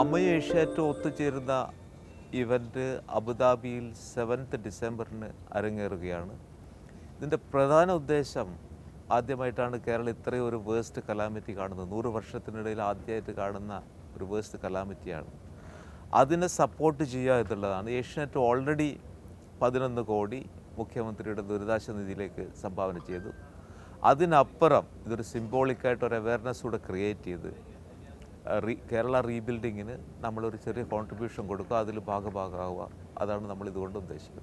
അമ്മയെ ഏഷ്യാറ്റ് ഒത്തുചേരുന്ന ഇവൻ്റ് അബുദാബിയിൽ സെവൻത്ത് ഡിസംബറിന് അരങ്ങേറുകയാണ് ഇതിൻ്റെ പ്രധാന ഉദ്ദേശം ആദ്യമായിട്ടാണ് കേരളം ഇത്രയും ഒരു വേസ്റ്റ് കലാമിറ്റി കാണുന്നത് നൂറ് വർഷത്തിനിടയിൽ ആദ്യമായിട്ട് കാണുന്ന ഒരു വേസ്റ്റ് കലാമിറ്റിയാണ് അതിനെ സപ്പോർട്ട് ചെയ്യുക എന്നുള്ളതാണ് ഏഷ്യനെറ്റ് ഓൾറെഡി പതിനൊന്ന് കോടി മുഖ്യമന്ത്രിയുടെ ദുരിതാശ്വാസ നിധിയിലേക്ക് സംഭാവന ചെയ്തു അതിനപ്പുറം ഇതൊരു സിംബോളിക്കായിട്ട് ഒരു അവയർനെസ് കൂടെ ക്രിയേറ്റ് ചെയ്ത് കേരള റീബിൽഡിങ്ങിന് നമ്മളൊരു ചെറിയ കോൺട്രിബ്യൂഷൻ കൊടുക്കുക അതിൽ ഭാഗഭാഗമാവുക അതാണ് നമ്മൾ ഇതുകൊണ്ട് ഉദ്ദേശിക്കുന്നത്